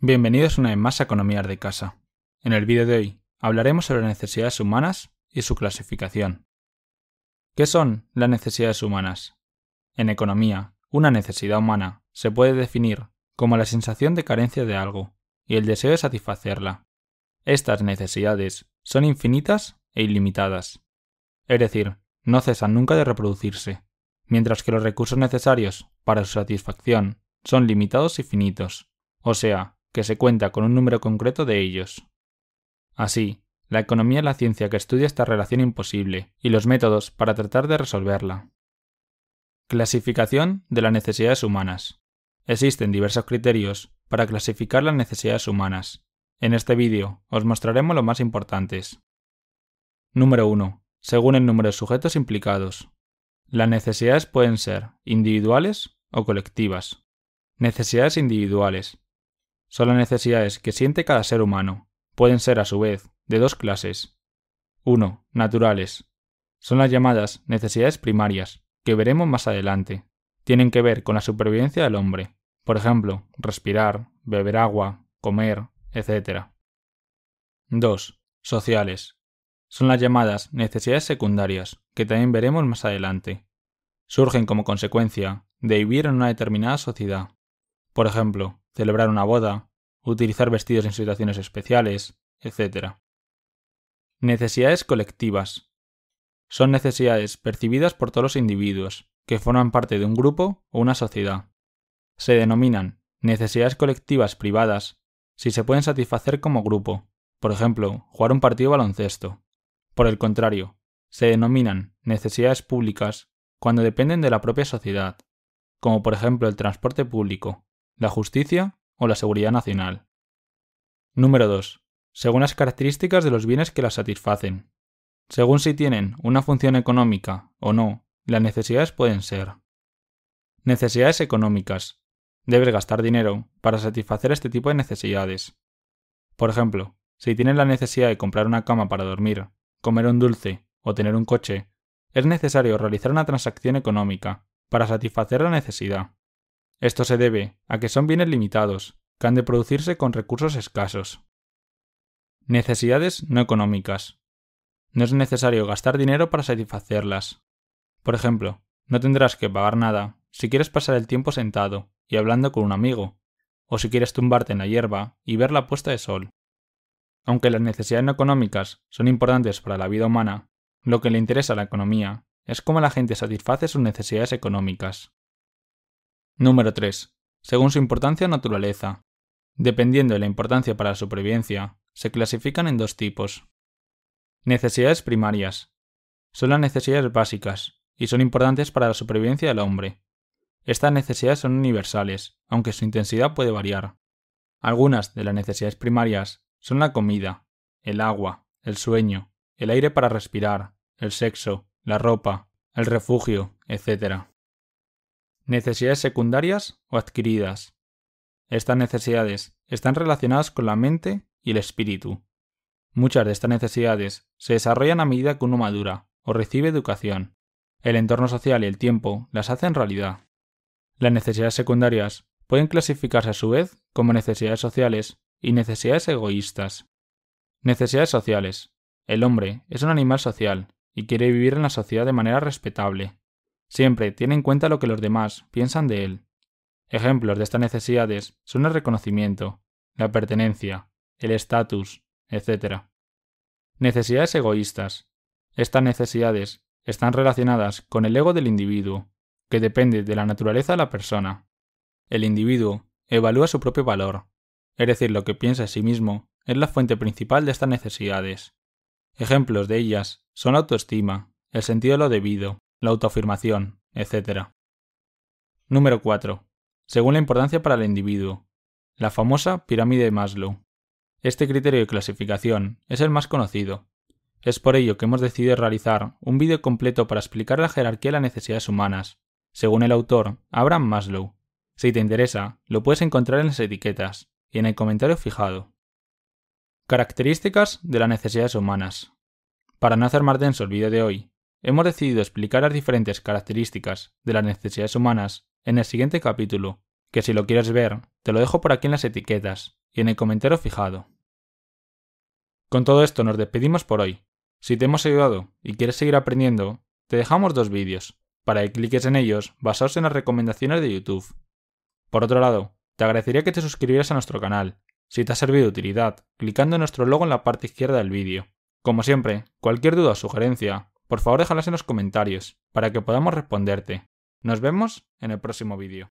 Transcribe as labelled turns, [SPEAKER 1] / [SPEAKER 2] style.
[SPEAKER 1] Bienvenidos una vez más a Economías de Casa. En el vídeo de hoy hablaremos sobre las necesidades humanas y su clasificación. ¿Qué son las necesidades humanas? En economía, una necesidad humana se puede definir como la sensación de carencia de algo y el deseo de satisfacerla. Estas necesidades son infinitas e ilimitadas. Es decir, no cesan nunca de reproducirse, mientras que los recursos necesarios para su satisfacción son limitados y finitos, o sea, que se cuenta con un número concreto de ellos. Así, la economía es la ciencia que estudia esta relación imposible y los métodos para tratar de resolverla. Clasificación de las necesidades humanas. Existen diversos criterios para clasificar las necesidades humanas. En este vídeo os mostraremos los más importantes. Número 1. Según el número de sujetos implicados. Las necesidades pueden ser individuales o colectivas. Necesidades individuales son las necesidades que siente cada ser humano. Pueden ser, a su vez, de dos clases. 1. Naturales. Son las llamadas necesidades primarias, que veremos más adelante. Tienen que ver con la supervivencia del hombre. Por ejemplo, respirar, beber agua, comer, etc. 2. Sociales. Son las llamadas necesidades secundarias, que también veremos más adelante. Surgen como consecuencia de vivir en una determinada sociedad, por ejemplo, celebrar una boda, utilizar vestidos en situaciones especiales, etc. Necesidades colectivas. Son necesidades percibidas por todos los individuos, que forman parte de un grupo o una sociedad. Se denominan necesidades colectivas privadas si se pueden satisfacer como grupo, por ejemplo, jugar un partido de baloncesto. Por el contrario, se denominan necesidades públicas cuando dependen de la propia sociedad, como por ejemplo el transporte público, la justicia o la seguridad nacional. Número 2. Según las características de los bienes que las satisfacen. Según si tienen una función económica o no, las necesidades pueden ser. Necesidades económicas. Debes gastar dinero para satisfacer este tipo de necesidades. Por ejemplo, si tienes la necesidad de comprar una cama para dormir, comer un dulce o tener un coche, es necesario realizar una transacción económica para satisfacer la necesidad. Esto se debe a que son bienes limitados, que han de producirse con recursos escasos. Necesidades no económicas. No es necesario gastar dinero para satisfacerlas. Por ejemplo, no tendrás que pagar nada si quieres pasar el tiempo sentado y hablando con un amigo, o si quieres tumbarte en la hierba y ver la puesta de sol. Aunque las necesidades no económicas son importantes para la vida humana, lo que le interesa a la economía es cómo la gente satisface sus necesidades económicas. Número 3. Según su importancia o naturaleza. Dependiendo de la importancia para la supervivencia, se clasifican en dos tipos. Necesidades primarias. Son las necesidades básicas, y son importantes para la supervivencia del hombre. Estas necesidades son universales, aunque su intensidad puede variar. Algunas de las necesidades primarias son la comida, el agua, el sueño, el aire para respirar, el sexo, la ropa, el refugio, etc. Necesidades secundarias o adquiridas. Estas necesidades están relacionadas con la mente y el espíritu. Muchas de estas necesidades se desarrollan a medida que uno madura o recibe educación. El entorno social y el tiempo las hacen realidad. Las necesidades secundarias pueden clasificarse a su vez como necesidades sociales y necesidades egoístas. Necesidades sociales. El hombre es un animal social y quiere vivir en la sociedad de manera respetable. Siempre tiene en cuenta lo que los demás piensan de él. Ejemplos de estas necesidades son el reconocimiento, la pertenencia, el estatus, etc. Necesidades egoístas. Estas necesidades están relacionadas con el ego del individuo, que depende de la naturaleza de la persona. El individuo evalúa su propio valor, es decir, lo que piensa de sí mismo es la fuente principal de estas necesidades. Ejemplos de ellas son la autoestima, el sentido de lo debido, la autoafirmación, etc. Número 4. Según la importancia para el individuo. La famosa pirámide de Maslow. Este criterio de clasificación es el más conocido. Es por ello que hemos decidido realizar un vídeo completo para explicar la jerarquía de las necesidades humanas, según el autor Abraham Maslow. Si te interesa, lo puedes encontrar en las etiquetas y en el comentario fijado. Características de las necesidades humanas. Para no hacer más denso el vídeo de hoy, Hemos decidido explicar las diferentes características de las necesidades humanas en el siguiente capítulo, que si lo quieres ver, te lo dejo por aquí en las etiquetas y en el comentario fijado. Con todo esto nos despedimos por hoy. Si te hemos ayudado y quieres seguir aprendiendo, te dejamos dos vídeos, para que cliques en ellos basados en las recomendaciones de YouTube. Por otro lado, te agradecería que te suscribieras a nuestro canal, si te ha servido de utilidad, clicando en nuestro logo en la parte izquierda del vídeo. Como siempre, cualquier duda o sugerencia, por favor déjalas en los comentarios para que podamos responderte. Nos vemos en el próximo vídeo.